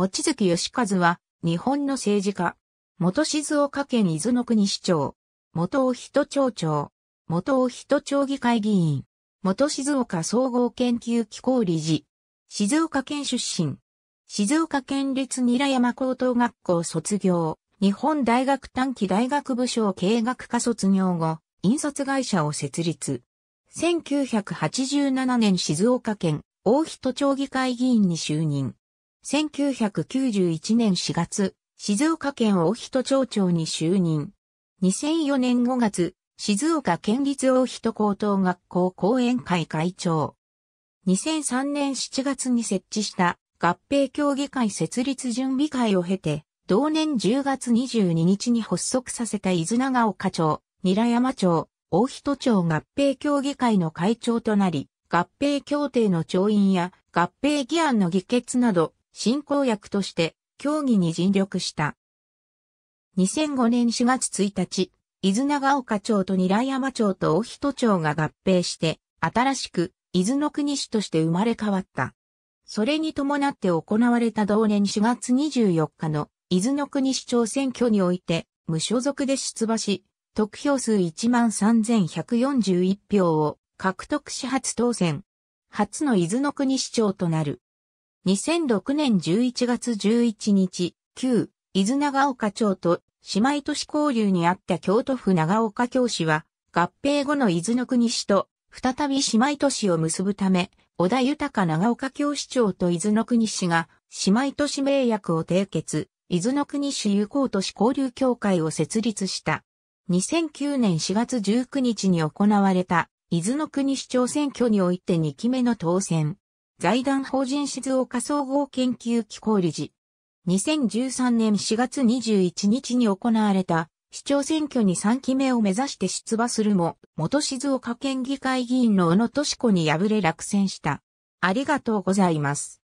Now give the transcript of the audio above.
望月義和は、日本の政治家。元静岡県伊豆の国市長。元尾人町長。元尾人町議会議員。元静岡総合研究機構理事。静岡県出身。静岡県立韮山高等学校卒業。日本大学短期大学部省経学科卒業後、印刷会社を設立。1987年静岡県大人町議会議員に就任。1991年4月、静岡県大人町長に就任。2004年5月、静岡県立大人高等学校講演会会長。2003年7月に設置した合併協議会設立準備会を経て、同年10月22日に発足させた伊豆長岡町、韮山町、大人町合併協議会の会長となり、合併協定の調印や合併議案の議決など、進行役として協議に尽力した。2005年4月1日、伊豆長岡町と二来山町と大人町が合併して、新しく伊豆の国市として生まれ変わった。それに伴って行われた同年4月24日の伊豆の国市長選挙において、無所属で出馬し、得票数13,141票を獲得し初当選。初の伊豆の国市長となる。2006年11月11日、旧、伊豆長岡町と姉妹都市交流にあった京都府長岡京市は、合併後の伊豆の国市と、再び姉妹都市を結ぶため、小田豊長岡京市長と伊豆の国市が、姉妹都市名約を締結、伊豆の国市友好都市交流協会を設立した。2009年4月19日に行われた、伊豆の国市長選挙において2期目の当選。財団法人静岡総合研究機構理事。2013年4月21日に行われた市長選挙に3期目を目指して出馬するも、元静岡県議会議員の小野敏子に敗れ落選した。ありがとうございます。